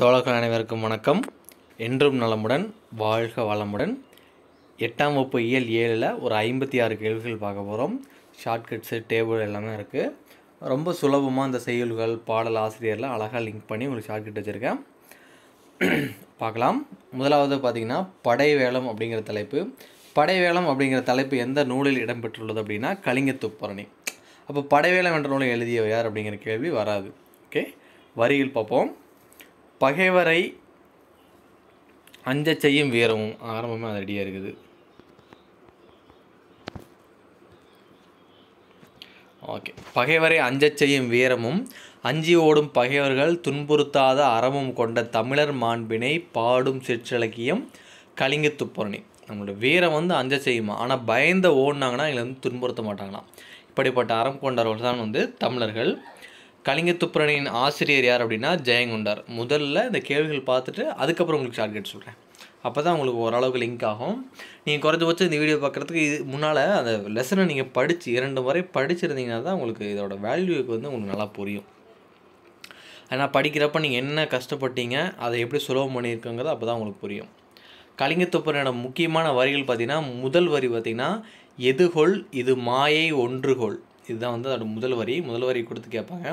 தோழர்கள் அனைவருக்கும் வணக்கம் என்றும் நலமுடன் வாழ்க வளமுடன் எட்டாம் வகுப்பு இயல் ஏழில் ஒரு ஐம்பத்தி ஆறு கேள்விகள் பார்க்க போகிறோம் ஷார்ட்கட்ஸு டேபிள் எல்லாமே இருக்குது ரொம்ப சுலபமாக அந்த செயல்கள் பாடல் ஆசிரியரில் அழகாக லிங்க் பண்ணி உங்களுக்கு ஷார்ட்கட் வச்சுருக்கேன் பார்க்கலாம் முதலாவது பார்த்திங்கன்னா வேளம் அப்படிங்கிற தலைப்பு வேளம் அப்படிங்கிற தலைப்பு எந்த நூலில் இடம்பெற்றுள்ளது அப்படின்னா கலிங்கத்துப்பரணி அப்போ படைவேளம் என்ற நூலை எழுதியவர் யார் அப்படிங்கிற கேள்வி வராது ஓகே வரியில் பார்ப்போம் பகைவரை அஞ்ச செய்யும் வீரமும் ஆரம்பமே அது ரெடியாக இருக்குது ஓகே பகைவரை அஞ்ச செய்யும் வீரமும் அஞ்சி ஓடும் பகைவர்கள் துன்புறுத்தாத அறமும் கொண்ட தமிழர் மாண்பினை பாடும் சிற்றிலக்கியம் கலிங்க துப்புரணி நம்மளோட வீரம் வந்து அஞ்ச செய்யுமா ஆனால் பயந்த ஓடினாங்கன்னா இங்கே வந்து துன்புறுத்த மாட்டாங்கன்னா இப்படிப்பட்ட அறம் கொண்டவர்கள் தான் வந்து தமிழர்கள் கலிங்க துப்புரணியின் ஆசிரியர் யார் அப்படின்னா ஜெயங்குண்டார் முதல்ல இந்த கேள்விகள் பார்த்துட்டு அதுக்கப்புறம் உங்களுக்கு ஷார்ட்கட் சொல்கிறேன் அப்போ தான் உங்களுக்கு ஓரளவுக்கு லிங்க் ஆகும் நீங்கள் குறைஞ்சபட்சம் இந்த வீடியோ பார்க்குறதுக்கு இது முன்னால் அந்த லெசனை நீங்கள் படித்து இரண்டு முறை படிச்சிருந்தீங்கன்னா தான் உங்களுக்கு இதோட வேல்யூக்கு வந்து உங்களுக்கு நல்லா புரியும் ஆனால் படிக்கிறப்ப நீங்கள் என்ன கஷ்டப்பட்டீங்க அதை எப்படி சுலபம் பண்ணியிருக்கங்கிறது அப்போ தான் உங்களுக்கு புரியும் கலிங்கத்துப்பனோட முக்கியமான வரிகள் பார்த்திங்கன்னா முதல் வரி பார்த்திங்கன்னா எதுகொள் இது மாயை ஒன்றுகொள் இதுதான் வந்து அதோட முதல் வரி முதல் வரி கொடுத்து கேட்பாங்க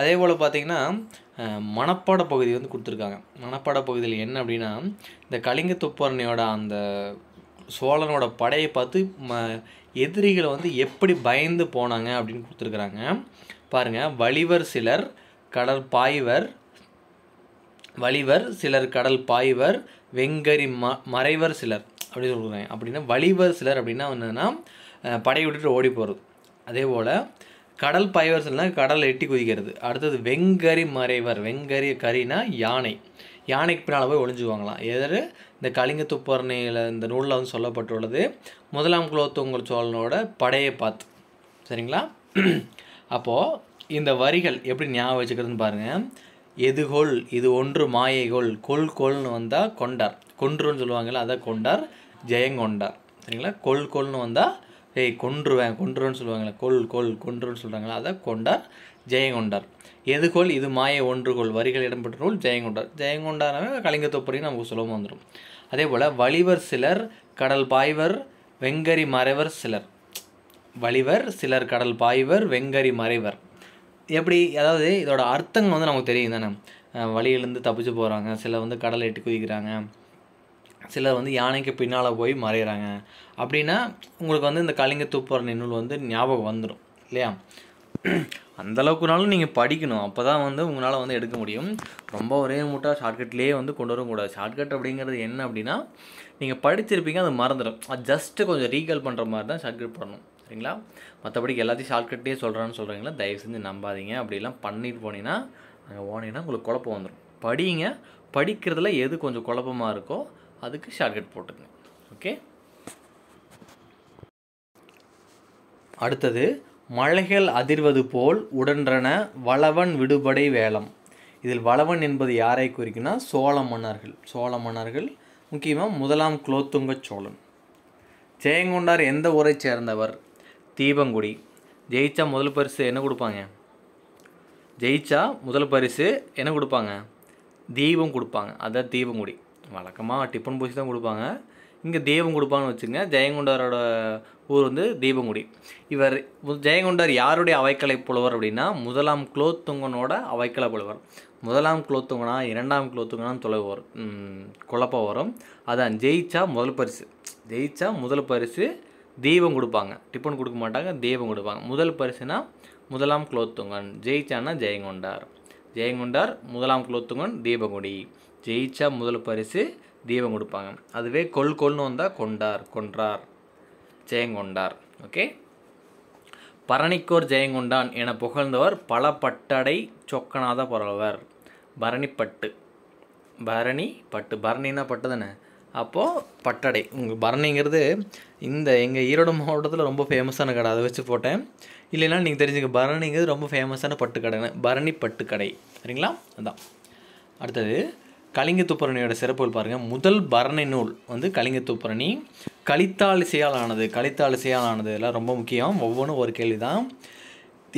அதே போல் பார்த்திங்கன்னா மணப்பாட பகுதி வந்து கொடுத்துருக்காங்க மணப்பாட பகுதியில் என்ன அப்படின்னா இந்த கலிங்க துப்பரணியோட அந்த சோழனோட படையை பார்த்து ம எதிரிகளை வந்து எப்படி பயந்து போனாங்க அப்படின்னு கொடுத்துருக்குறாங்க பாருங்கள் வலிவர் சிலர் கடல் பாய்வர் வலிவர் சிலர் கடல் பாய்வர் வெங்கரி ம மறைவர் சிலர் அப்படின்னு சொல்கிறாங்க அப்படின்னா வலிவர் சிலர் அப்படின்னா என்னென்னா படையை விட்டுட்டு ஓடி போகிறது அதே போல் கடல் பைவர்ஸ்னால் கடல் எட்டி குதிக்கிறது அடுத்தது வெங்கரி மறைவர் வெங்கரி கரினா யானை யானைக்கு பின்னால் போய் ஒளிஞ்சுவாங்களாம் எதிர் இந்த கலிங்க துப்பரணையில் இந்த நூலில் வந்து சொல்லப்பட்டுள்ளது முதலாம் குலோத்துங்கல் சோழனோட படையை பார்த்து சரிங்களா அப்போது இந்த வரிகள் எப்படி ஞாபகம் வச்சுக்கிறதுன்னு பாருங்கள் எதுகொள் இது ஒன்று மாயைகொள் கொள் கொள்னு வந்தால் கொண்டார் கொன்றுன்னு சொல்லுவாங்கள்ல அதை கொண்டார் ஜெயங்கொண்டார் சரிங்களா கொள் கொள்னு வந்தால் ஏய் கொன்றுவேன் கொன்றுவேன்னு சொல்லுவாங்களே கொல் கொல் கொன்றுன்னு சொல்கிறாங்களா அதை கொண்டார் ஜெயங்கொண்டார் எதுகோல் இது மாய ஒன்றுகோல் வரிகள் இடம்பெற்ற நூல் ஜெயங்கொண்டார் ஜெயங்கொண்டாரவே கலிங்க தொப்பரின்னு நமக்கு சுலபம் வந்துடும் அதே போல் வலிவர் சிலர் கடல் பாய்வர் வெங்கரி மறைவர் சிலர் வலிவர் சிலர் கடல் பாய்வர் வெங்கரி மறைவர் எப்படி அதாவது இதோட அர்த்தங்கள் வந்து நமக்கு தெரியும் தானே வழியிலேருந்து தப்பிச்சு போகிறாங்க சில வந்து கடலை எட்டு குதிக்கிறாங்க சிலர் வந்து யானைக்கு பின்னால் போய் மறையிறாங்க அப்படின்னா உங்களுக்கு வந்து இந்த கலிங்க தூப்புற நூல் வந்து ஞாபகம் வந்துடும் இல்லையா அந்தளவுக்குனாலும் நீங்கள் படிக்கணும் அப்போ தான் வந்து உங்களால் வந்து எடுக்க முடியும் ரொம்ப ஒரே மூட்டாக ஷார்ட்கட்லேயே வந்து கொண்டு வரக்கூடாது ஷார்ட்கட் அப்படிங்கிறது என்ன அப்படின்னா நீங்கள் படிச்சிருப்பீங்க அது மறந்துடும் அது ஜஸ்ட்டு கொஞ்சம் ரீகால் பண்ணுற மாதிரி தான் ஷார்ட்கட் பண்ணணும் சரிங்களா மற்றபடி எல்லாத்தையும் ஷார்ட்கட்லேயே சொல்கிறான்னு சொல்கிறீங்களா தயவு செஞ்சு நம்பாதீங்க அப்படிலாம் பண்ணிட்டு போனீங்கன்னா அங்கே போனீங்கன்னா உங்களுக்கு குழப்பம் வந்துடும் படிங்க படிக்கிறதுல எது கொஞ்சம் குழப்பமாக இருக்கோ அதுக்கு ஷார்ட்கட் போட்டுங்க ஓகே அடுத்தது மலைகள் அதிர்வது போல் உடன்றன வளவன் விடுபடை வேளம் இதில் வளவன் என்பது யாரை குறிக்குன்னா சோழ மன்னர்கள் சோழ மன்னர்கள் முக்கியமாக முதலாம் குலோத்துங்க சோழன் ஜெயங்கொண்டார் எந்த ஊரை சேர்ந்தவர் தீபங்குடி ஜெயிச்சா முதல் பரிசு என்ன கொடுப்பாங்க ஜெயிச்சா முதல் பரிசு என்ன கொடுப்பாங்க தீபம் கொடுப்பாங்க அதான் தீபங்குடி வழக்கமாக டிஃபன் பூசி தான் கொடுப்பாங்க இங்கே தெய்வம் கொடுப்பான்னு வச்சுங்க ஜெயங்கொண்டாரோட ஊர் வந்து தெய்வங்குடி இவர் ஜெயங்கொண்டார் யாருடைய அவைக்கலை புலவர் அப்படின்னா முதலாம் குலோத்துங்கனோட அவைக்கலை புலவர் முதலாம் குலோத்துங்கனா இரண்டாம் குலோத்துங்கனான்னு தொலை வரும் குழப்பம் வரும் அதான் ஜெயிச்சா முதல் பரிசு ஜெயிச்சா முதல் பரிசு தெய்வம் கொடுப்பாங்க டிஃபன் கொடுக்க மாட்டாங்க தெய்வம் கொடுப்பாங்க முதல் பரிசுனா முதலாம் குலோத்துங்கன் ஜெயிச்சான்னா ஜெயங்கொண்டார் ஜெயங்கொண்டார் முதலாம் குலோத்துங்கன் தீபகுடி ஜெயிச்சா முதல் பரிசு தீபம் கொடுப்பாங்க அதுவே கொல் கொல்னு வந்தால் கொண்டார் கொன்றார் ஜெயங்கொண்டார் ஓகே பரணிக்கோர் ஜெயங்கொண்டான் என புகழ்ந்தவர் பல பட்டடை சொக்கனாத புறவர் பரணிப்பட்டு பரணி பட்டு பரணின்னா பட்டு தானே அப்போது பட்டடை உங்கள் பரணிங்கிறது இந்த எங்கள் ஈரோடு மாவட்டத்தில் ரொம்ப ஃபேமஸான கடை அதை வச்சு போட்டேன் இல்லைன்னா நீங்கள் தெரிஞ்சுக்க பரணிங்கிறது ரொம்ப ஃபேமஸான பட்டு கடைன்னு பரணி பட்டு கடை சரிங்களா அதான் அடுத்தது கலிங்க சிறப்புகள் பாருங்கள் முதல் பரணி நூல் வந்து கலிங்க துப்புரணி செயலானது ஆனது செயலானது ஆனது ரொம்ப முக்கியம் ஒவ்வொன்றும் ஒரு கேள்வி தான்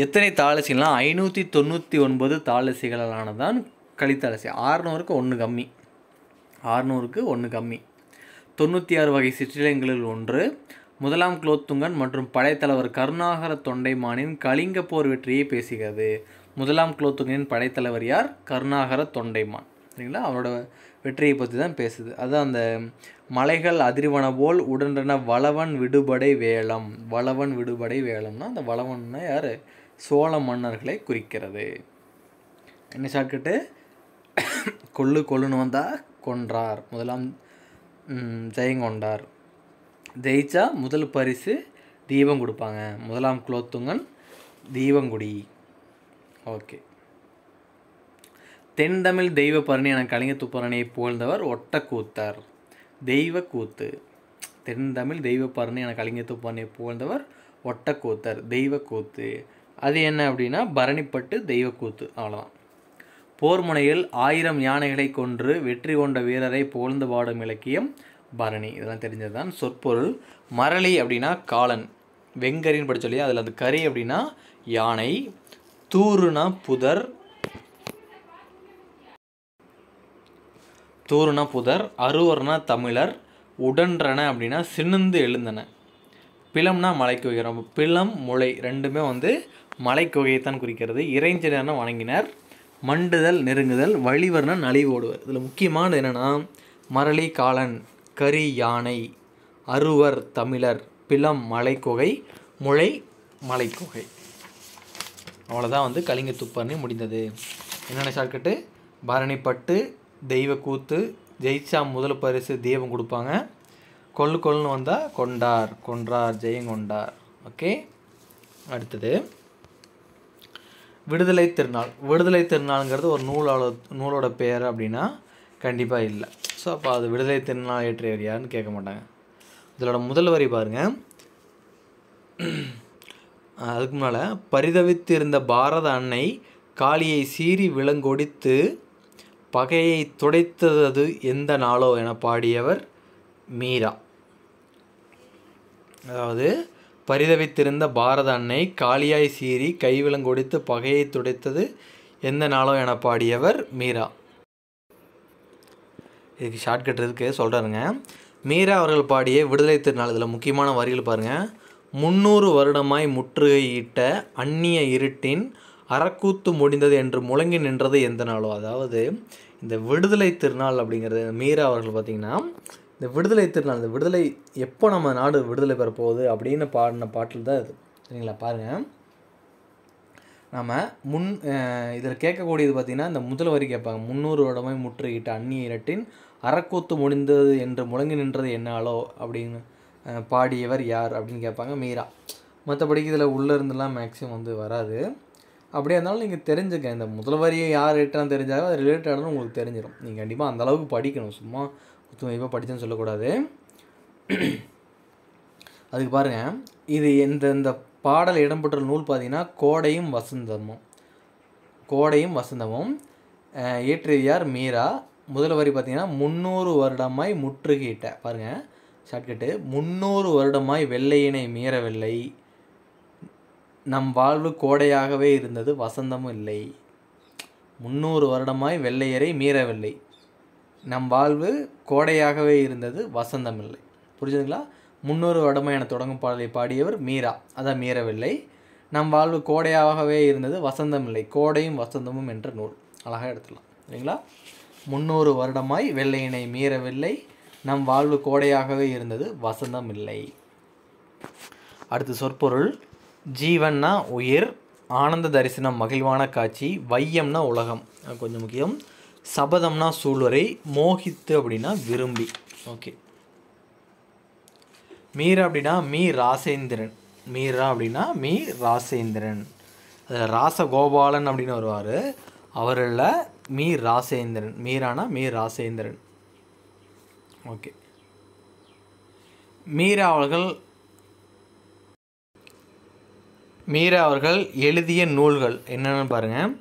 எத்தனை தாளிசைகள்லாம் ஐநூற்றி தொண்ணூற்றி ஒன்பது தாளிசைகளால் ஆனதான் கலித்தாலிசை ஆறுநூறுக்கு ஒன்று கம்மி ஆறுநூறுக்கு ஒன்று கம்மி தொண்ணூற்றி ஆறு வகை சிற்றிலங்களில் ஒன்று முதலாம் குலோத்துங்கன் மற்றும் படைத்தலைவர் கருணாகர தொண்டைமானின் கலிங்க போர் வெற்றியை பேசுகிறது முதலாம் குலோத்துங்கனின் படைத்தலைவர் யார் கருணாகர தொண்டைமான் சரிங்களா அவனோட வெற்றியை பற்றி தான் பேசுது அதுதான் அந்த மலைகள் அதிர்வன போல் உடன வளவன் விடுபடை வேளம் வளவன் விடுபடை வேளம்னா அந்த வளவன்னா யார் சோழ மன்னர்களை குறிக்கிறது என்ன சாப்பிட்டு கொள்ளு கொள்ளுன்னு வந்தால் கொன்றார் முதலாம் ஜெயங்கொண்டார் ஜெயிச்சா முதல் பரிசு தீபம் கொடுப்பாங்க முதலாம் குலோத்துங்கன் தீபங்குடி ஓகே தென் தமிழ் தெய்வ பரணி என கலைஞர் துப்பரணியை புகழ்ந்தவர் ஒட்டக்கூத்தர் தெய்வ கூத்து தென்தமிழ் தெய்வ பரணி என கலைஞர் துப்பரணியை புகழ்ந்தவர் ஒட்டக்கூத்தர் தெய்வ கூத்து அது என்ன அப்படின்னா பரணிப்பட்டு தெய்வ கூத்து அவ்வளோதான் போர் முனையில் ஆயிரம் யானைகளை கொன்று வெற்றி கொண்ட வீரரை புகழ்ந்து பாடும் இலக்கியம் பரணி இதெல்லாம் தெரிஞ்சது தான் சொற்பொருள் மரளி அப்படின்னா காலன் வெங்கரின்னு படிச்சொல்லையா அதில் அந்த கறி அப்படின்னா யானை தூருனா புதர் தூறுனா புதர் அறுவர்னா தமிழர் உடன்றன அப்படின்னா சின்னந்து எழுந்தன பிளம்னா மலைக்கு உயரம் பிளம் முளை ரெண்டுமே வந்து மலை குகையைத்தான் குறிக்கிறது இறைஞ்சினர்னு வணங்கினர் மண்டுதல் நெருங்குதல் வழிவர்னா நலிவோடுவர் இதில் முக்கியமானது என்னென்னா மரளி காலன் கரி யானை அருவர் தமிழர் பிளம் மலைக்குகை முளை மலைக்குகை அவ்வளோதான் வந்து கலிங்க துப்பர்ணி முடிந்தது என்னென்ன ஷார்ட்கட்டு பரணிப்பட்டு தெய்வ கூத்து ஜெயிச்சா முதல் பரிசு தெய்வம் கொடுப்பாங்க கொள்ளு கொள்ளுன்னு வந்தால் கொண்டார் கொன்றார் ஜெயங்கொண்டார் ஓகே அடுத்தது விடுதலை திருநாள் விடுதலை திருநாளுங்கிறது ஒரு நூலோட நூலோட பேர் அப்படின்னா கண்டிப்பாக இல்லை ஸோ அப்போ அது விடுதலை திருநாள் இயற்றியவர் யாருன்னு கேட்க மாட்டாங்க இதோட முதல் வரி பாருங்கள் அதுக்கு முன்னால் பரிதவித்து இருந்த பாரத அன்னை காளியை சீறி விலங்கொடித்து பகையை துடைத்தது எந்த நாளோ என பாடியவர் மீரா அதாவது பரிதவித்திருந்த பாரத அன்னை காளியாய் சீறி கைவிலங்கொடித்து பகையை துடைத்தது எந்த நாளோ என பாடியவர் மீரா இதுக்கு ஷார்ட்கட் இருக்கு சொல்கிறாருங்க மீரா அவர்கள் பாடிய விடுதலை திருநாள் இதில் முக்கியமான வரிகள் பாருங்கள் முந்நூறு வருடமாய் முற்றுகையிட்ட அந்நிய இருட்டின் அறக்கூத்து முடிந்தது என்று முழங்கி நின்றது எந்த நாளோ அதாவது இந்த விடுதலை திருநாள் அப்படிங்கிறது மீரா அவர்கள் பார்த்திங்கன்னா இந்த விடுதலை திருநாள் இந்த விடுதலை எப்போ நம்ம நாடு விடுதலை பெற போகுது அப்படின்னு பாடின பாட்டில் தான் இது சரிங்களா பாருங்கள் நம்ம முன் இதில் கேட்கக்கூடியது பார்த்திங்கன்னா இந்த முதல் வரி கேட்பாங்க முந்நூறு உடமை முற்றுகிட்ட அந்நிய இரட்டின் அறக்கூத்து முடிந்தது என்று முழங்கி நின்றது என்னாலோ அப்படின்னு பாடியவர் யார் அப்படின்னு கேட்பாங்க மீரா மற்றபடிக்கு இதில் உள்ளே இருந்தெல்லாம் மேக்ஸிமம் வந்து வராது அப்படியே இருந்தாலும் நீங்கள் தெரிஞ்சுக்க இந்த முதல் வரியை யார் ரிலேட்டாக தெரிஞ்சாலும் அது ரிலேட்டடானு உங்களுக்கு தெரிஞ்சிடும் நீங்கள் கண்டிப்பாக அந்தளவுக்கு படிக்கணும் சும்மா குத்துமதிப்பாக படித்தேன்னு சொல்லக்கூடாது அதுக்கு பாருங்கள் இது இந்த இந்த பாடல் இடம்பெற்ற நூல் பார்த்தீங்கன்னா கோடையும் வசந்தமும் கோடையும் வசந்தமும் இயற்றியது மீரா முதல் வரி பார்த்தீங்கன்னா முந்நூறு வருடமாய் முற்றுகிட்ட பாருங்கள் ஷார்ட்கட்டு முந்நூறு வருடமாய் வெள்ளையினை மீறவில்லை நம் வாழ்வு கோடையாகவே இருந்தது வசந்தமும் இல்லை முந்நூறு வருடமாய் வெள்ளையரை மீறவில்லை நம் வாழ்வு கோடையாகவே இருந்தது வசந்தம் இல்லை புரிஞ்சுதுங்களா முந்நூறு வருடமாய் என தொடங்கும் பாடலை பாடியவர் மீரா அதான் மீறவில்லை நம் வாழ்வு கோடையாகவே இருந்தது வசந்தம் இல்லை கோடையும் வசந்தமும் என்ற நூல் அழகாக எடுத்துடலாம் சரிங்களா முந்நூறு வருடமாய் வெள்ளையினை மீறவில்லை நம் வாழ்வு கோடையாகவே இருந்தது வசந்தம் இல்லை அடுத்து சொற்பொருள் ஜீவன்னா உயிர் ஆனந்த தரிசனம் மகிழ்வான காட்சி வையம்னா உலகம் கொஞ்சம் முக்கியம் சபதம்னா சூழ்வரை மோகித்து அப்படின்னா விரும்பி ஓகே மீரா அப்படின்னா மீ ராசேந்திரன் மீரா அப்படின்னா மீ ராசேந்திரன் அதில் ராசகோபாலன் அப்படின்னு வருவார் அவரில் மீ ராசேந்திரன் மீரானா மீ ராசேந்திரன் ஓகே மீரா அவர்கள் மீரா அவர்கள் எழுதிய நூல்கள் என்னென்னு பாருங்கள்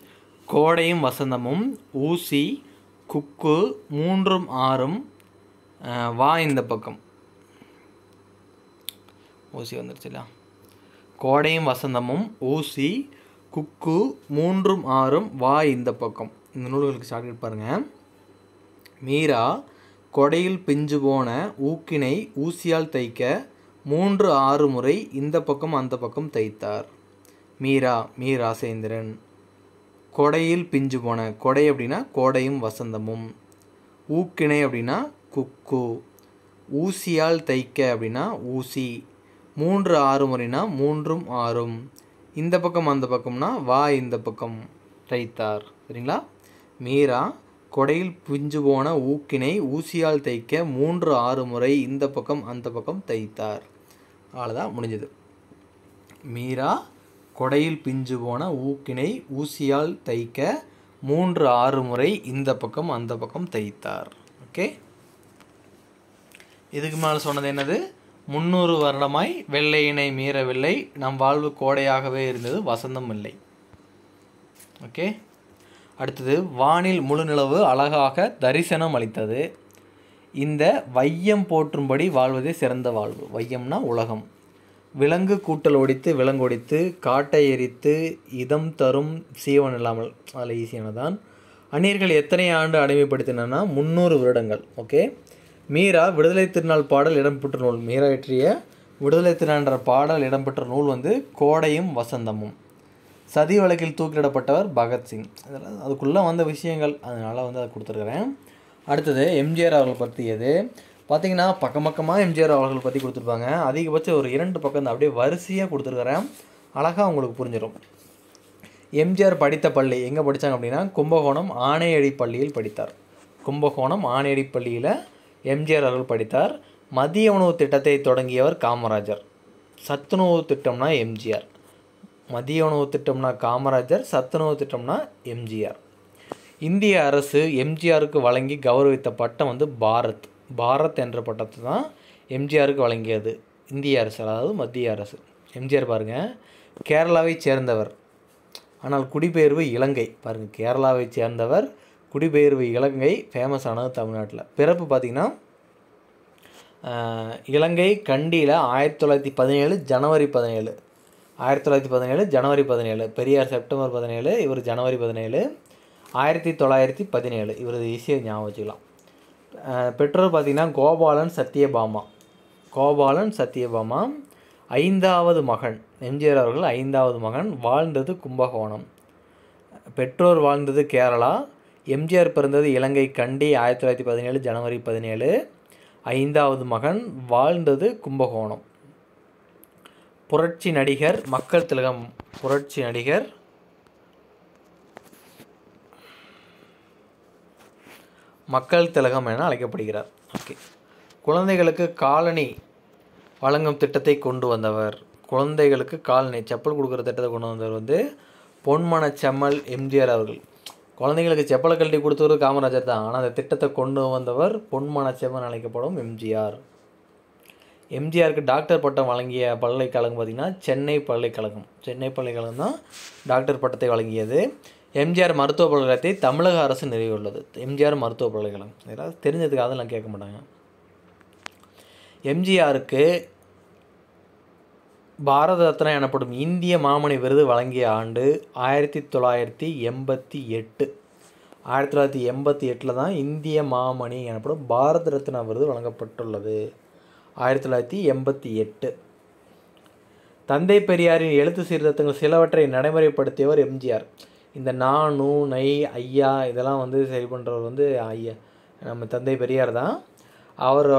கோடையும் வசந்தமும் ஊசி குக்கு மூன்றும் ஆறும் வா இந்த பக்கம் ஊசி வந்துருச்சுல கோடையும் வசந்தமும் ஊசி குக்கு மூன்றும் ஆறும் வா இந்த பக்கம் இந்த நூல்களுக்கு ஷார்ட்கட் பாருங்கள் மீரா கொடையில் பிஞ்சு போன ஊக்கினை ஊசியால் தைக்க மூன்று ஆறு முறை இந்த பக்கம் அந்த பக்கம் தைத்தார் மீரா மீ ராசேந்திரன் கொடையில் பிஞ்சு போன கொடை அப்படின்னா கோடையும் வசந்தமும் ஊக்கிணை அப்படின்னா குக்கு ஊசியால் தைக்க அப்படின்னா ஊசி மூன்று ஆறு முறைனா மூன்றும் ஆறும் இந்த பக்கம் அந்த பக்கம்னா வா இந்த பக்கம் தைத்தார் சரிங்களா மீரா கொடையில் பிஞ்சு போன ஊக்கினை ஊசியால் தைக்க மூன்று ஆறு முறை இந்த பக்கம் அந்த பக்கம் தைத்தார் அவ்வளோதான் முடிஞ்சது மீரா கொடையில் பிஞ்சு போன ஊக்கினை ஊசியால் தைக்க மூன்று ஆறு முறை இந்த பக்கம் அந்த பக்கம் தைத்தார் ஓகே இதுக்கு மேலே சொன்னது என்னது முன்னூறு வருடமாய் வெள்ளையினை மீறவில்லை நம் வாழ்வு கோடையாகவே இருந்தது வசந்தம் இல்லை ஓகே அடுத்தது வானில் முழு நிலவு அழகாக தரிசனம் அளித்தது இந்த வையம் போற்றும்படி வாழ்வதே சிறந்த வாழ்வு வையம்னா உலகம் விலங்கு கூட்டல் ஒடித்து விலங்கு ஒடித்து காட்டை எரித்து இதம் தரும் சீவன் இல்லாமல் அதில் ஈஸியானதான் அந்நியர்கள் எத்தனை ஆண்டு அடிமைப்படுத்தினா முந்நூறு வருடங்கள் ஓகே மீரா விடுதலை திருநாள் பாடல் இடம்பெற்ற நூல் மீரா இற்றிய விடுதலை திருநாள்ன்ற பாடல் இடம்பெற்ற நூல் வந்து கோடையும் வசந்தமும் சதி வழக்கில் தூக்கிலிடப்பட்டவர் பகத்சிங் அதெல்லாம் அதுக்குள்ளே வந்த விஷயங்கள் அதனால் வந்து அதை கொடுத்துருக்குறேன் அடுத்தது எம்ஜிஆர் அவர்கள் பற்றியது பார்த்தீங்கன்னா பக்கம் பக்கமாக எம்ஜிஆர் அவர்கள் பற்றி கொடுத்துருப்பாங்க அதிகபட்சம் ஒரு இரண்டு பக்கம் தான் அப்படியே வரிசையாக கொடுத்துருக்குறேன் அழகாக உங்களுக்கு புரிஞ்சிடும் எம்ஜிஆர் படித்த பள்ளி எங்கே படித்தாங்க அப்படின்னா கும்பகோணம் ஆணையடி பள்ளியில் படித்தார் கும்பகோணம் ஆணையடி பள்ளியில் எம்ஜிஆர் அவர்கள் படித்தார் மதிய உணவு திட்டத்தை தொடங்கியவர் காமராஜர் சத்துணவு திட்டம்னா எம்ஜிஆர் மதிய உணவு திட்டம்னா காமராஜர் சத்துணவு திட்டம்னா எம்ஜிஆர் இந்திய அரசு எம்ஜிஆருக்கு வழங்கி கௌரவித்த பட்டம் வந்து பாரத் பாரத் என்ற பட்டத்தை தான் எம்ஜிஆருக்கு வழங்கியது இந்திய அரசு அதாவது மத்திய அரசு எம்ஜிஆர் பாருங்கள் கேரளாவை சேர்ந்தவர் ஆனால் குடிபெயர்வு இலங்கை பாருங்கள் கேரளாவை சேர்ந்தவர் குடிபெயர்வு இலங்கை ஃபேமஸ் ஆனது தமிழ்நாட்டில் பிறப்பு பார்த்திங்கன்னா இலங்கை கண்டியில் ஆயிரத்தி தொள்ளாயிரத்தி பதினேழு ஜனவரி பதினேழு ஆயிரத்தி தொள்ளாயிரத்தி பதினேழு ஜனவரி பதினேழு பெரியார் செப்டம்பர் பதினேழு இவர் ஜனவரி பதினேழு ஆயிரத்தி தொள்ளாயிரத்தி பதினேழு இவரது ஈஸியாக ஞாபகம் வச்சுக்கலாம் பெற்றோர் பார்த்திங்கன்னா கோபாலன் சத்யபாமா கோபாலன் சத்யபாமா ஐந்தாவது மகன் எம்ஜிஆர் அவர்கள் ஐந்தாவது மகன் வாழ்ந்தது கும்பகோணம் பெற்றோர் வாழ்ந்தது கேரளா எம்ஜிஆர் பிறந்தது இலங்கை கண்டி ஆயிரத்தி தொள்ளாயிரத்தி பதினேழு ஜனவரி பதினேழு ஐந்தாவது மகன் வாழ்ந்தது கும்பகோணம் புரட்சி நடிகர் மக்கள் திலகம் புரட்சி நடிகர் மக்கள் திலகம் என அழைக்கப்படுகிறார் ஓகே குழந்தைகளுக்கு காலனி வழங்கும் திட்டத்தை கொண்டு வந்தவர் குழந்தைகளுக்கு காலனி செப்பல் கொடுக்குற திட்டத்தை கொண்டு வந்தவர் வந்து பொன்மன செம்மல் எம்ஜிஆர் அவர்கள் குழந்தைகளுக்கு செப்பலை கழட்டி கொடுத்தவர் காமராஜர் தான் ஆனால் அந்த திட்டத்தை கொண்டு வந்தவர் பொன்மன செம்மன் அழைக்கப்படும் எம்ஜிஆர் எம்ஜிஆருக்கு டாக்டர் பட்டம் வழங்கிய பல்கலைக்கழகம் பார்த்திங்கன்னா சென்னை பல்கலைக்கழகம் சென்னை பல்கலைக்கழகம் தான் டாக்டர் பட்டத்தை வழங்கியது எம்ஜிஆர் மருத்துவ பல்கலைக்கழகத்தை தமிழக அரசு நிறுவியுள்ளது எம்ஜிஆர் மருத்துவ பல்கலைக்கழகம் ஏதாவது தெரிஞ்சதுக்காக நான் கேட்க மாட்டாங்க எம்ஜிஆருக்கு பாரத ரத்னா எனப்படும் இந்திய மாமணி விருது வழங்கிய ஆண்டு ஆயிரத்தி தொள்ளாயிரத்தி எண்பத்தி எட்டு ஆயிரத்தி தொள்ளாயிரத்தி எண்பத்தி எட்டில் தான் இந்திய மாமணி எனப்படும் பாரத ரத்னா விருது வழங்கப்பட்டுள்ளது ஆயிரத்தி தொள்ளாயிரத்தி எண்பத்தி எட்டு தந்தை பெரியாரின் எழுத்து சீர்திருத்தங்கள் சிலவற்றை நடைமுறைப்படுத்தியவர் எம்ஜிஆர் இந்த நானு நை ஐயா இதெல்லாம் வந்து சரி பண்ணுறவர் வந்து ஐயா நம்ம தந்தை பெரியார் தான் அவர்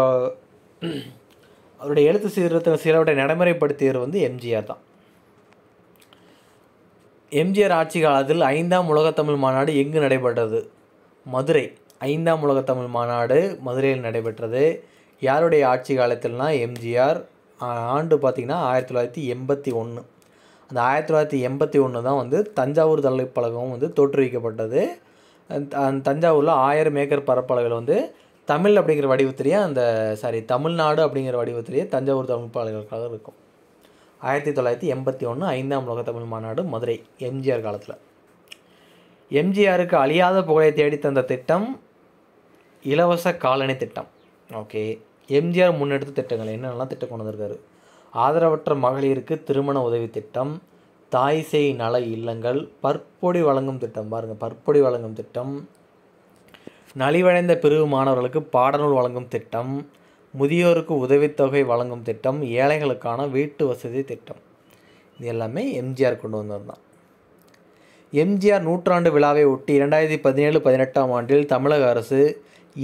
அவருடைய எழுத்து சீர்திருத்த சிலவற்றை நடைமுறைப்படுத்தியவர் வந்து எம்ஜிஆர் தான் எம்ஜிஆர் ஆட்சி காலத்தில் ஐந்தாம் உலகத்தமிழ் மாநாடு எங்கு நடைபெற்றது மதுரை ஐந்தாம் உலகத்தமிழ் மாநாடு மதுரையில் நடைபெற்றது யாருடைய ஆட்சி காலத்தில்னா எம்ஜிஆர் ஆண்டு பார்த்திங்கன்னா ஆயிரத்தி தொள்ளாயிரத்தி எண்பத்தி ஒன்று அந்த ஆயிரத்தி தொள்ளாயிரத்தி எண்பத்தி ஒன்று தான் வந்து தஞ்சாவூர் தலைப்பழகம் வந்து தோற்றுவிக்கப்பட்டது அந்த தஞ்சாவூரில் ஆயிரம் ஏக்கர் பரப்பளவில் வந்து தமிழ் அப்படிங்கிற வடிவத்திலேயே அந்த சாரி தமிழ்நாடு அப்படிங்கிற வடிவத்திலேயே தஞ்சாவூர் தமிழ்ப்பாளர்களுக்காக இருக்கும் ஆயிரத்தி தொள்ளாயிரத்தி எண்பத்தி ஒன்று ஐந்தாம் உலக தமிழ் மாநாடு மதுரை எம்ஜிஆர் காலத்தில் எம்ஜிஆருக்கு அழியாத புகழை தேடி தந்த திட்டம் இலவச காலனி திட்டம் ஓகே எம்ஜிஆர் முன்னெடுத்த திட்டங்கள் என்னென்னலாம் திட்டம் கொண்டு வந்திருக்காரு ஆதரவற்ற மகளிருக்கு திருமண உதவி திட்டம் தாய் நல இல்லங்கள் பற்பொடி வழங்கும் திட்டம் பாருங்கள் பற்பொடி வழங்கும் திட்டம் நலிவடைந்த பிரிவு மாணவர்களுக்கு பாடநூல் வழங்கும் திட்டம் முதியோருக்கு உதவித்தொகை வழங்கும் திட்டம் ஏழைகளுக்கான வீட்டு வசதி திட்டம் இது எல்லாமே எம்ஜிஆர் கொண்டு வந்தது தான் எம்ஜிஆர் நூற்றாண்டு விழாவை ஒட்டி இரண்டாயிரத்தி பதினேழு பதினெட்டாம் ஆண்டில் தமிழக அரசு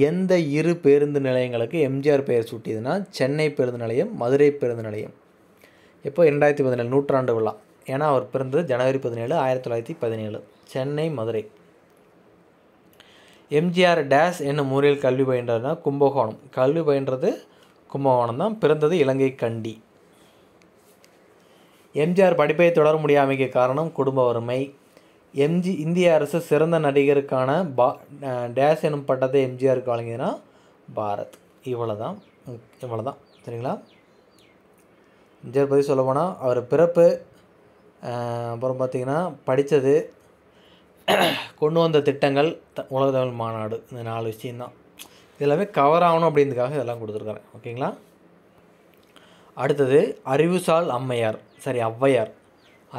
எந்த இரு பேருந்து நிலையங்களுக்கு எம்ஜிஆர் பெயர் சூட்டியதுன்னா சென்னை பேருந்து நிலையம் மதுரை பேருந்து நிலையம் இப்போ ரெண்டாயிரத்தி பதினேழு நூற்றாண்டு விழா ஏன்னா அவர் பிறந்தது ஜனவரி பதினேழு ஆயிரத்தி தொள்ளாயிரத்தி பதினேழு சென்னை மதுரை எம்ஜிஆர் டேஸ் என்னும் ஊரில் கல்வி பயின்றதுனா கும்பகோணம் கல்வி பயின்றது கும்பகோணம் தான் பிறந்தது இலங்கை கண்டி எம்ஜிஆர் படிப்பை தொடர முடியாமைக்கு காரணம் குடும்ப வறுமை எம்ஜி இந்திய அரசு சிறந்த நடிகருக்கான பா டேஸ் எனும் பட்டத்தை எம்ஜிஆருக்கு வழங்கியதுன்னா பாரத் இவ்வளோ தான் இவ்வளோ தான் சரிங்களா எம்ஜிஆர் பற்றி சொல்ல போனால் அவர் பிறப்பு அப்புறம் பார்த்திங்கன்னா படித்தது கொண்டு வந்த திட்டங்கள் த உலக தமிழ் மாநாடு இந்த நாலு விஷயந்தான் எல்லாமே கவர் ஆகணும் அப்படிங்கிறதுக்காக இதெல்லாம் கொடுத்துருக்குறேன் ஓகேங்களா அடுத்தது அறிவுசால் அம்மையார் சரி ஔவையார்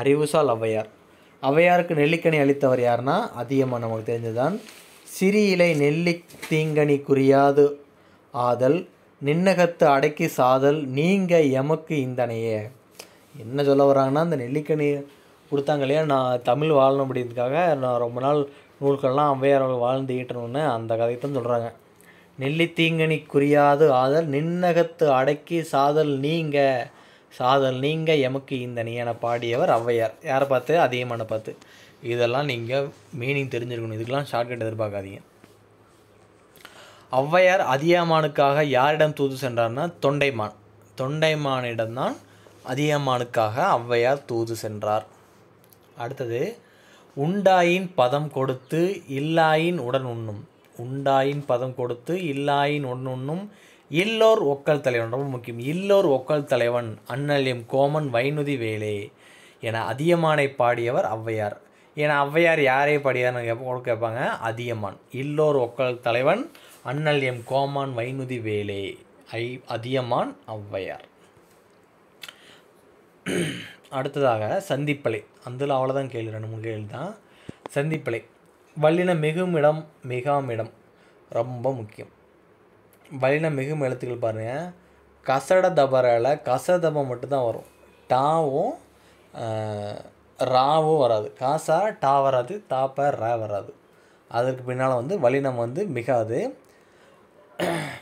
அறிவுசால் ஔவையார் அவையாருக்கு நெல்லிக்கனி அளித்தவர் யாருன்னா அதிகமாக நமக்கு தெரிஞ்சதுதான் சிறி இலை நெல்லி தீங்கனி குறியாது ஆதல் நின்னகத்து அடக்கி சாதல் நீங்க எமக்கு இந்தனையே என்ன சொல்ல வராங்கன்னா அந்த நெல்லிக்கனி கொடுத்தாங்க இல்லையா நான் தமிழ் வாழணும் அப்படின்றதுக்காக நான் ரொம்ப நாள் நூல்கள்லாம் அவ்வையார் வாழ்ந்து ஈட்டணும்னு அந்த கதையை தான் சொல்கிறாங்க நெல்லி தீங்கனி குறியாது ஆதல் நின்னகத்து அடக்கி சாதல் நீங்கள் சாதல் நீங்க எமக்கு இந்த நீன பாடியவர் ஔவையார் யாரை பார்த்து அதிகமான பார்த்து இதெல்லாம் நீங்கள் மீனிங் தெரிஞ்சிருக்கணும் இதுக்கெல்லாம் ஷார்ட்கட் எதிர்பார்க்காதீங்க ஔவையார் அதியமானுக்காக யாரிடம் தூது சென்றார்னா தொண்டைமான் தொண்டைமானிடம்தான் அதியமானுக்காக ஔவையார் தூது சென்றார் அடுத்தது உண்டாயின் பதம் கொடுத்து இல்லாயின் உடன் உண்ணும் உண்டாயின் பதம் கொடுத்து இல்லாயின் உடன் உண்ணும் இல்லோர் ஒக்கல் தலைவன் ரொம்ப முக்கியம் இல்லோர் ஒக்கல் தலைவன் அண்ணல் கோமன் வைனுதி வேலே என அதியமானை பாடியவர் ஔவையார் ஏன்னா ஔவையார் யாரே பாடியார்னு கேட்பாங்க அதியமான் இல்லோர் ஒக்கல் தலைவன் அண்ணல் எம் கோமான் வைனுதி வேலே ஐ அதியமான் ஔவையார் அடுத்ததாக சந்திப்பலை அதில் அவ்வளோதான் கேள்வி ரெண்டு மூணு கேள்வி தான் சந்திப்பலை வல்லின மிகுமிடம் மிகாமிடம் ரொம்ப முக்கியம் வலின மிகும் எழுத்துக்கள் பாருங்கள் கசட தபரால் கசதபம் மட்டும்தான் வரும் டாவும் ராவும் வராது காசா டா வராது தாப்ப ரா வராது அதற்கு பின்னால் வந்து வலினம் வந்து மிகாது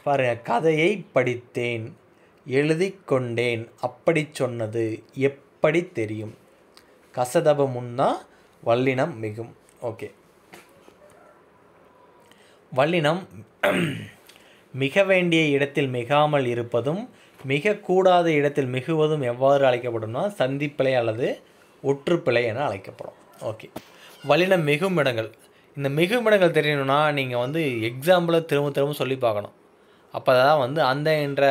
பாருங்கள் கதையை படித்தேன் எழுதி கொண்டேன் அப்படி சொன்னது எப்படி தெரியும் கசதபம் முன்னால் வல்லினம் மிகும் ஓகே வல்லினம் மிக வேண்டிய இடத்தில் மிகாமல் இருப்பதும் மிக கூடாத இடத்தில் மிகுவதும் எவ்வாறு அழைக்கப்படும்னா சந்திப்பிழை அல்லது ஒற்றுப்பிழை என அழைக்கப்படும் ஓகே வலினம் மிகும் இடங்கள் இந்த மிகும் இடங்கள் தெரியணும்னா நீங்கள் வந்து எக்ஸாம்பிளை திரும்ப திரும்ப சொல்லி பார்க்கணும் அப்போ தான் வந்து அந்த என்ற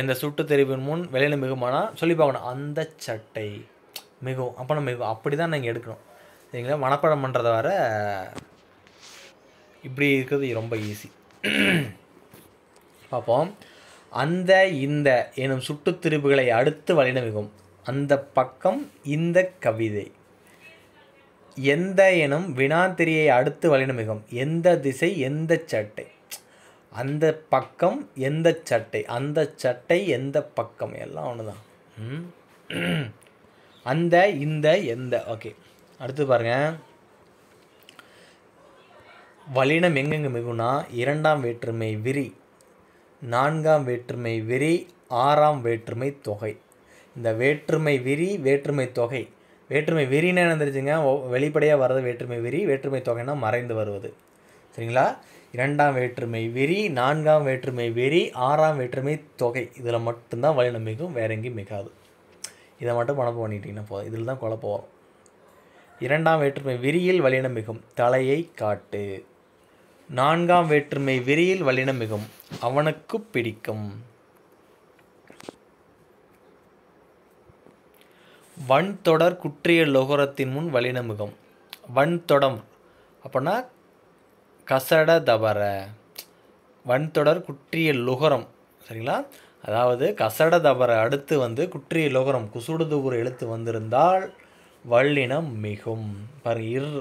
எந்த சுட்டு தெரிவின் முன் வெளியில் மிகுமானா சொல்லி பார்க்கணும் அந்த சட்டை மிகவும் அப்போ நம்ம மிகவும் அப்படி தான் நீங்கள் எடுக்கணும் சரிங்களா மனப்பாடம் பண்ணுறத வர இப்படி இருக்கிறது ரொம்ப ஈஸி பார்ப்போம் அந்த இந்த எனும் சுட்டுத் திருப்புகளை அடுத்து வழிநமிகும் அந்த பக்கம் இந்த கவிதை எந்த எனும் வினாந்திரியை அடுத்து வழிநமிகும் எந்த திசை எந்த சட்டை அந்த பக்கம் எந்த சட்டை அந்த சட்டை எந்த பக்கம் எல்லாம் ஒன்று தான் அந்த இந்த எந்த ஓகே அடுத்து பாருங்கள் வலினம் எங்கெங்கே மிகுனா இரண்டாம் வேற்றுமை விரி நான்காம் வேற்றுமை விரி ஆறாம் வேற்றுமை தொகை இந்த வேற்றுமை விரி வேற்றுமை தொகை வேற்றுமை விரின்னு என்ன வெளிப்படையாக வர்றது வேற்றுமை விரி வேற்றுமை தொகைன்னா மறைந்து வருவது சரிங்களா இரண்டாம் வேற்றுமை விரி நான்காம் வேற்றுமை வெறி ஆறாம் வேற்றுமை தொகை இதில் மட்டும்தான் வலினம் மிகும் வேற எங்கேயும் மிகாது இதை மட்டும் குழப்பம் பண்ணிட்டீங்கன்னா போதும் இதில் தான் குழப்பம் வரும் இரண்டாம் வேற்றுமை விரியில் வலினம் மிகும் தலையை காட்டு நான்காம் வேற்றுமை விரியில் வலினமிகும் அவனுக்கு பிடிக்கும் வன்தொடர் குற்றிய லோகரத்தின் முன் வலினமிகும் வன்தொடம் அப்படின்னா கசட தபர வன்தொடர் குற்றிய லுகரம் சரிங்களா அதாவது கசட தபர அடுத்து வந்து குற்றிய லுகரம் குசுடுதுகுற எழுத்து வந்திருந்தால் வல்லினம் மிகும் பாருங்கள் இர்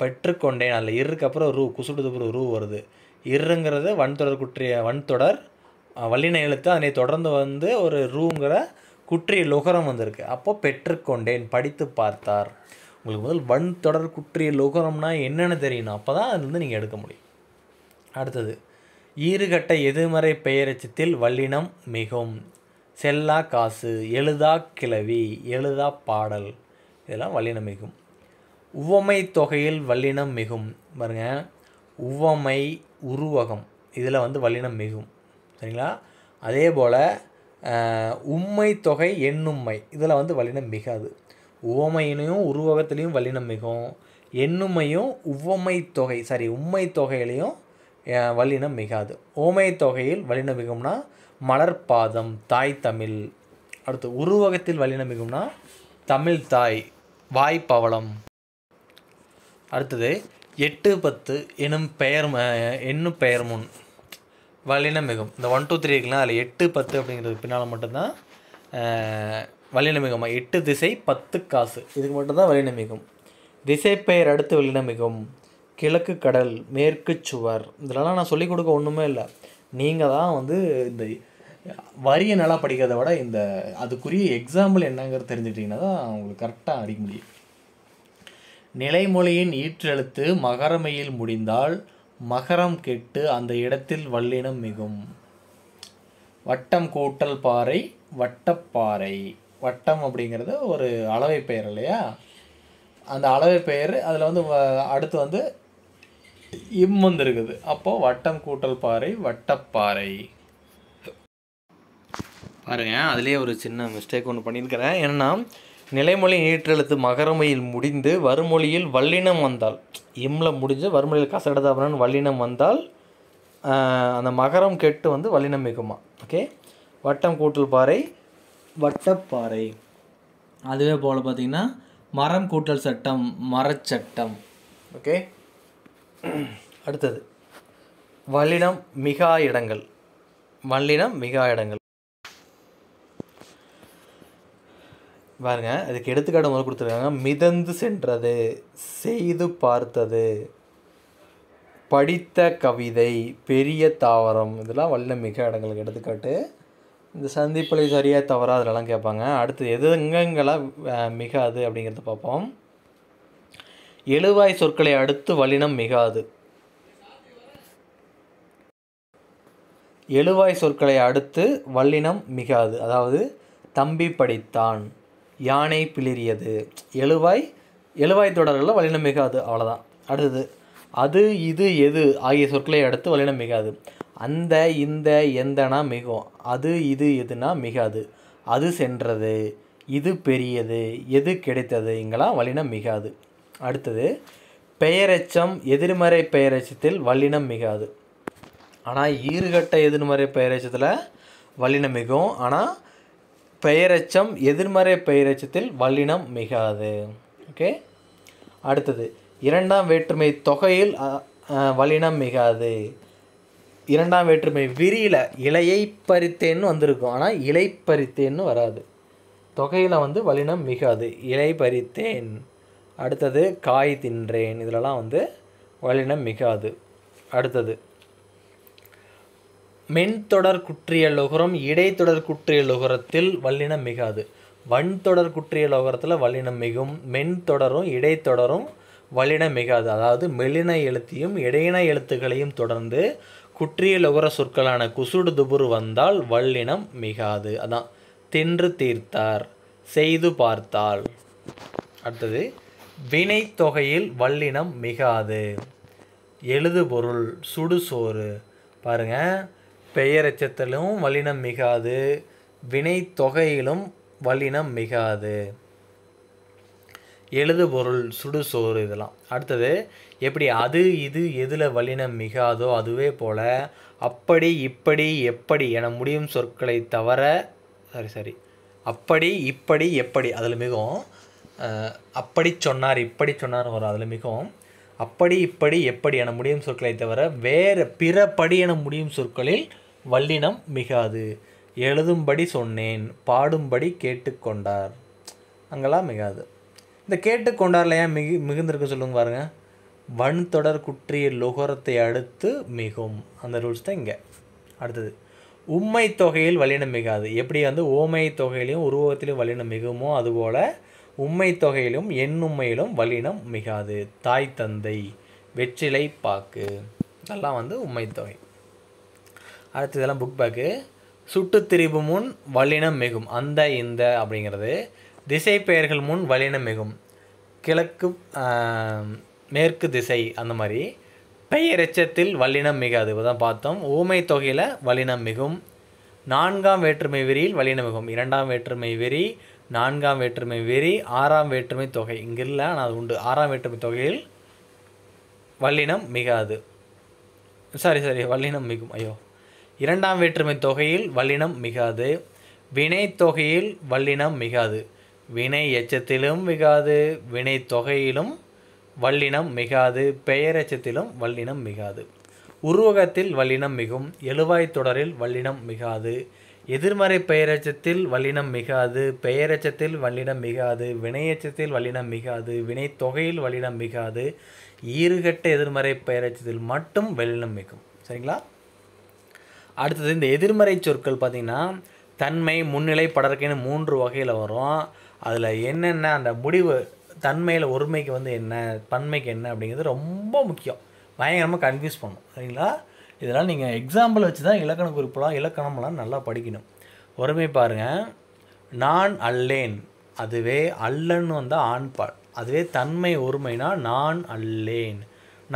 பெற்றுக்கொண்டேன் அதில் இருக்கப்புறம் ரூ குசுடுது அப்புறம் ரூ வருது இருங்கிறது வன்தொடர் குற்றிய வன்தொடர் வல்லின எழுத்து அதனை தொடர்ந்து வந்து ஒரு ரூங்கிற குற்றிய லுகரம் வந்திருக்கு அப்போது பெற்றுக்கொண்டேன் படித்து பார்த்தார் உங்களுக்கு முதல் வன் தொடர் குற்றிய லுகரம்னா என்னென்னு தெரியணும் அப்போ தான் அது வந்து நீங்கள் எடுக்க முடியும் அடுத்தது ஈறுகட்ட எதிர்மறை பெயரச்சத்தில் வல்லினம் மிகும் செல்லா காசு எழுதா கிளவி எழுதா பாடல் இதெல்லாம் வல்லினம் மிகும் உவமை தொகையில் வல்லினம் மிகும் பாருங்க உவமை உருவகம் இதில் வந்து வல்லினம் மிகும் சரிங்களா அதே போல் உம்மை தொகை எண்ணும்மை இதில் வந்து வல்லினம் மிகாது உவமையினையும் உருவகத்திலையும் வல்லினம் மிகும் எண்ணுமையும் உவமை தொகை சாரி உம்மை தொகையிலையும் வல்லினம் மிகாது ஓமை தொகையில் வல்லினம் மிகும்னா மலர்பாதம் தாய் தமிழ் அடுத்து உருவகத்தில் வல்லினம் மிகும்னா தமிழ் தாய் வாய்ப்பவளம் அடுத்தது எட்டு பத்து எனும் பெயர் என்னும் பெயர் முன் மிகும் இந்த ஒன் டூ த்ரீ இருக்குன்னா அதில் எட்டு பத்து அப்படிங்கிறது பின்னால் மட்டும்தான் மிகமாக எட்டு திசை பத்து காசு இதுக்கு மட்டும்தான் வலினமிகம் திசை பெயர் அடுத்து வலினமிகம் கிழக்கு கடல் மேற்கு சுவர் இதெல்லாம் நான் சொல்லிக் கொடுக்க ஒன்றுமே இல்லை நீங்கள் தான் வந்து இந்த வரியை நல்லா படிக்கிறத விட இந்த அதுக்குரிய எக்ஸாம்பிள் என்னங்கிறது தெரிஞ்சுட்டிங்கன்னா தான் உங்களுக்கு கரெக்டாக அடிக்க முடியும் நிலைமொழியின் ஈற்றெழுத்து மகரமையில் முடிந்தால் மகரம் கெட்டு அந்த இடத்தில் வல்லினம் மிகும் வட்டம் கூட்டல் பாறை வட்டப்பாறை வட்டம் அப்படிங்கிறது ஒரு அளவை பெயர் இல்லையா அந்த அளவை பெயர் அதில் வந்து அடுத்து வந்து இம் வந்துருக்குது அப்போது வட்டம் கூட்டல் பாறை வட்டப்பாறை பாருங்கள் அதுலேயே ஒரு சின்ன மிஸ்டேக் ஒன்று பண்ணியிருக்கிறேன் என்னென்னா நிலைமொழி நீற்றெழுத்து மகரமையில் முடிந்து வறுமொழியில் வல்லினம் வந்தால் இம்மில் முடிஞ்சு வறுமொழியில் கசடதாபனன் வல்லினம் வந்தால் அந்த மகரம் கெட்டு வந்து வல்லினம் மிகுமா ஓகே வட்டம் கூட்டல் பாறை வட்டப்பாறை அதுவே போல் பார்த்திங்கன்னா மரம் கூட்டல் சட்டம் மரச்சட்டம் ஓகே அடுத்தது வல்லினம் மிகா இடங்கள் வல்லினம் மிகா இடங்கள் பாருங்க அதுக்கு எடுத்துக்காட்டு முதல்ல கொடுத்துருக்காங்க மிதந்து சென்றது செய்து பார்த்தது படித்த கவிதை பெரிய தாவரம் இதெல்லாம் மிக இடங்களுக்கு எடுத்துக்காட்டு இந்த சந்திப்பலை சரியாக தவறா அதிலலாம் கேட்பாங்க அடுத்து எது எங்கெங்கெல்லாம் மிகாது அப்படிங்கிறத பார்ப்போம் எழுவாய் சொற்களை அடுத்து வல்லினம் மிகாது எழுவாய் சொற்களை அடுத்து வல்லினம் மிகாது அதாவது தம்பி படித்தான் யானை பிளிரியது எழுவாய் எழுவாய் தொடர்களில் வலினம் மிகாது அவ்வளோதான் அடுத்தது அது இது எது ஆகிய சொற்களை அடுத்து வலினம் மிகாது அந்த இந்த எந்தனா மிகும் அது இது எதுனா மிகாது அது சென்றது இது பெரியது எது கிடைத்தது இங்கெல்லாம் வலினம் மிகாது அடுத்தது பெயரச்சம் எதிர்மறை பெயரெச்சத்தில் வல்லினம் மிகாது ஆனால் ஈறுகட்ட எதிர்மறை பெயரச்சத்தில் வல்லினம் மிகும் ஆனால் பெயரச்சம் எதிர்மறை பெயரச்சத்தில் வல்லினம் மிகாது ஓகே அடுத்தது இரண்டாம் வேற்றுமை தொகையில் வலினம் மிகாது இரண்டாம் வேற்றுமை விரியில் இலையை பறித்தேன்னு வந்திருக்கும் ஆனால் இலை பறித்தேன்னு வராது தொகையில் வந்து வலினம் மிகாது இலை பறித்தேன் அடுத்தது காய் தின்றேன் இதிலலாம் வந்து வலினம் மிகாது அடுத்தது மென்தொடர் குற்றிய லோகரம் இடைத்தொடர் குற்றிய லோகரத்தில் வல்லினம் மிகாது வன்தொடர் குற்றிய லோகரத்தில் வல்லினம் மிகும் மென்தொடரும் இடைத்தொடரும் வல்லினம் மிகாது அதாவது மெலின எழுத்தையும் இடையின எழுத்துக்களையும் தொடர்ந்து குற்றிய லோகர சொற்களான குசுடு துபுரு வந்தால் வல்லினம் மிகாது அதான் தின்று தீர்த்தார் செய்து பார்த்தால் அடுத்தது வினை தொகையில் வல்லினம் மிகாது எழுதுபொருள் சுடுசோறு பாருங்கள் பெயரச்சத்திலும் வல்லினம் மிகாது வினை தொகையிலும் வல்லினம் மிகாது எழுதுபொருள் சுடுசோறு இதெல்லாம் அடுத்தது எப்படி அது இது எதில் வல்லினம் மிகாதோ அதுவே போல் அப்படி இப்படி எப்படி என முடியும் சொற்களை தவிர சரி சரி அப்படி இப்படி எப்படி அதில் மிகவும் அப்படி சொன்னார் இப்படி சொன்னார் வரும் அதில் மிகவும் அப்படி இப்படி எப்படி என முடியும் சொற்களை தவிர வேறு பிறபடி என முடியும் சொற்களில் வல்லினம் மிகாது எழுதும்படி சொன்னேன் பாடும்படி கேட்டுக்கொண்டார் அங்கெல்லாம் மிகாது இந்த கேட்டுக்கொண்டார்ல ஏன் மிகு மிகுந்திருக்கு சொல்லுங்க பாருங்கள் வன் தொடர் குற்றிய லுகரத்தை அடுத்து மிகும் அந்த ரூல்ஸ் தான் இங்கே அடுத்தது உண்மை தொகையில் வல்லினம் மிகாது எப்படி வந்து ஓமை தொகையிலையும் உருவகத்திலையும் வல்லினம் மிகுமோ அதுபோல் உம்மை தொகையிலும் எண்ணுமையிலும் வல்லினம் மிகாது தாய் தந்தை வெற்றிலை பாக்கு இதெல்லாம் வந்து உண்மை தொகை அடுத்ததெல்லாம் புக் பேக்கு சுட்டு திரிபு முன் வல்லினம் மிகும் அந்த இந்த அப்படிங்கிறது திசை பெயர்கள் முன் வல்லினம் மிகும் கிழக்கு மேற்கு திசை அந்த மாதிரி பெயரெச்சத்தில் வல்லினம் மிகாது தான் பார்த்தோம் ஊமை தொகையில் வல்லினம் மிகும் நான்காம் வேற்றுமை வெறியில் வல்லினம் மிகும் இரண்டாம் வேற்றுமை வெறி நான்காம் வேற்றுமை வெறி ஆறாம் வேற்றுமை தொகை இங்கே இல்லை ஆனால் அது உண்டு ஆறாம் வேற்றுமை தொகையில் வல்லினம் மிகாது சாரி சாரி வல்லினம் மிகும் ஐயோ இரண்டாம் வேற்றுமை தொகையில் வல்லினம் மிகாது வினை தொகையில் வல்லினம் மிகாது வினை எச்சத்திலும் மிகாது வினை தொகையிலும் வல்லினம் மிகாது பெயரெச்சத்திலும் வல்லினம் மிகாது உருவகத்தில் வல்லினம் மிகும் எழுவாய் தொடரில் வல்லினம் மிகாது எதிர்மறை பெயரெச்சத்தில் வல்லினம் மிகாது பெயரெச்சத்தில் வல்லினம் மிகாது வினையச்சத்தில் வல்லினம் மிகாது வினை தொகையில் வல்லினம் மிகாது ஈறுகட்ட எதிர்மறை பெயரச்சத்தில் மட்டும் வல்லினம் மிகும் சரிங்களா அடுத்தது இந்த எதிர்மறை சொற்கள் பார்த்திங்கன்னா தன்மை முன்னிலை படர்க்கைன்னு மூன்று வகையில் வரும் அதில் என்னென்ன அந்த முடிவு தன்மையில் ஒருமைக்கு வந்து என்ன பன்மைக்கு என்ன அப்படிங்கிறது ரொம்ப முக்கியம் பயங்கரமாக கன்ஃபியூஸ் பண்ணும் சரிங்களா இதெல்லாம் நீங்கள் எக்ஸாம்பிள் வச்சு தான் இலக்கண குறிப்பெல்லாம் இலக்கணம்லாம் நல்லா படிக்கணும் ஒருமை பாருங்கள் நான் அல்லேன் அதுவே அல்லன்னு வந்தால் ஆண்பால் அதுவே தன்மை ஒருமைனா நான் அல்லேன்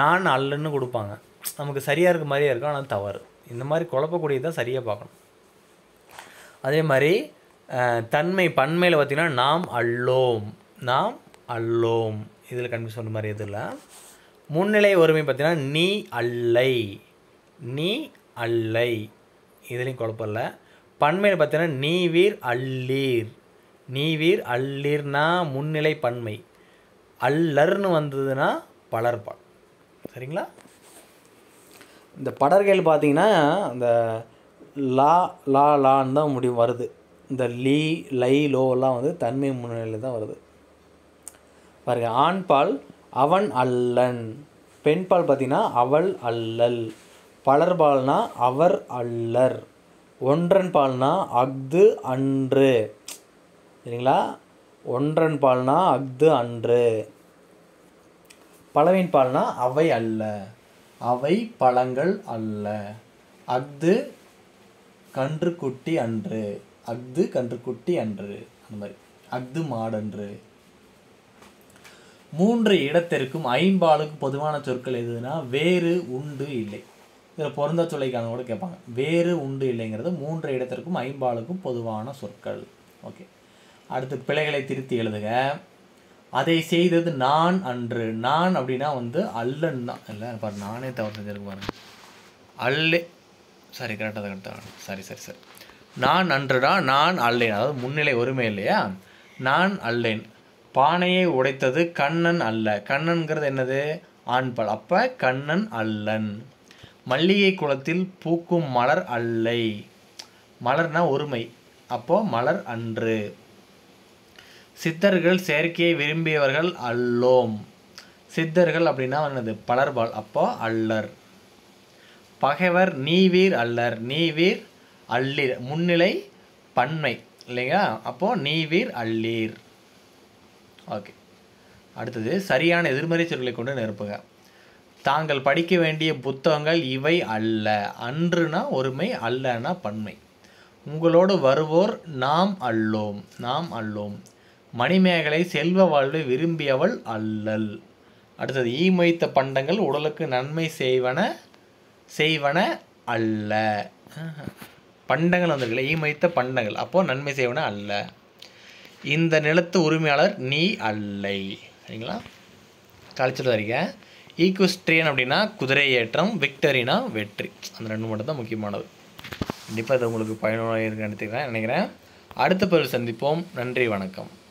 நான் அல்லன்னு கொடுப்பாங்க நமக்கு சரியாக இருக்க மாதிரியே இருக்கும் ஆனால் தவறு இந்த மாதிரி குழப்பக்கூடியது தான் சரியாக பார்க்கணும் அதே மாதிரி தன்மை பன்மையில் பார்த்திங்கன்னா நாம் அல்லோம் நாம் அல்லோம் இதில் கன்ஃபியூஸ் பண்ணுற மாதிரி இல்லை முன்னிலை ஒருமை பார்த்திங்கன்னா நீ அல்லை நீ அல்லை இதுலேயும் குழப்பம் இல்லை பன்மையில் பார்த்தீங்கன்னா நீவீர் நீ நீவீர் அள்ளீர்னா முன்னிலை பன்மை அல்லர்னு வந்ததுன்னா பலர்பால் சரிங்களா இந்த படர்கள் பார்த்தீங்கன்னா அந்த லா லா லான்னு தான் முடி வருது இந்த லீ லை லோலாம் வந்து தன்மை முன்னிலையில் தான் வருது பாருங்கள் ஆண்பால் அவன் அல்லன் பெண்பால் பார்த்தீங்கன்னா அவள் அல்லல் பலர்பால்னா அவர் அல்லர் ஒன்றன் பால்னா அஃது அன்று சரிங்களா ஒன்றன் பால்னா அஃது அன்று பலவின் பால்னா அவை அல்ல அவை பழங்கள் அல்ல அஃது கன்றுக்குட்டி அன்று அஃது கன்றுக்குட்டி அன்று அந்த மாதிரி அஃது மாடன்று மூன்று இடத்திற்கும் ஐம்பாலுக்கு பொதுவான சொற்கள் எதுனா வேறு உண்டு இல்லை இதில் பொருந்த சொல்லைக்கான கூட கேட்பாங்க வேறு உண்டு இல்லைங்கிறது மூன்று இடத்திற்கும் ஐம்பாலுக்கும் பொதுவான சொற்கள் ஓகே அடுத்து பிழைகளை திருத்தி எழுதுக அதை செய்தது நான் அன்று நான் அப்படின்னா வந்து அல்லன் தான் இல்லை பாரு நானே தவறு செஞ்சிருக்கு பாருங்க அல்லே சாரி கரெக்டாக தான் கரெக்டாக சாரி சாரி சார் நான் அன்றுடா நான் அல்லேன் அதாவது முன்னிலை ஒருமை இல்லையா நான் அல்லேன் பானையை உடைத்தது கண்ணன் அல்ல கண்ணன்கிறது என்னது ஆண்பால் அப்போ கண்ணன் அல்லன் மல்லிகை குளத்தில் பூக்கும் மலர் அல்லை மலர்னா ஒருமை அப்போது மலர் அன்று சித்தர்கள் செயற்கையை விரும்பியவர்கள் அல்லோம் சித்தர்கள் அப்படின்னா என்னது பலர்பால் அப்போ அல்லர் பகைவர் நீவீர் அல்லர் நீவீர் அள்ளீர் முன்னிலை பன்மை இல்லைங்களா அப்போது நீவீர் அள்ளீர் ஓகே அடுத்தது சரியான எதிர்மறை சொற்களை கொண்டு நிரப்புங்க தாங்கள் படிக்க வேண்டிய புத்தகங்கள் இவை அல்ல அன்றுனா ஒருமை அல்லனா பன்மை உங்களோடு வருவோர் நாம் அல்லோம் நாம் அல்லோம் மணிமேகலை செல்வ வாழ்வை விரும்பியவள் அல்லல் அடுத்தது ஈமைத்த பண்டங்கள் உடலுக்கு நன்மை செய்வன செய்வன அல்ல பண்டங்கள் வந்திருக்குல்ல ஈமைத்த பண்டங்கள் அப்போது நன்மை செய்வன அல்ல இந்த நிலத்து உரிமையாளர் நீ அல்லை சரிங்களா கழிச்சுட்டு வரீங்க ஈக்குஸ்ட்ரியன் அப்படின்னா குதிரை ஏற்றம் விக்டரினா வெற்றி அந்த ரெண்டு மட்டும் தான் முக்கியமானது கண்டிப்பாக இது உங்களுக்கு பயனுள்ள இருக்குன்னு நினைக்கிறேன் அடுத்த பிறகு சந்திப்போம் நன்றி வணக்கம்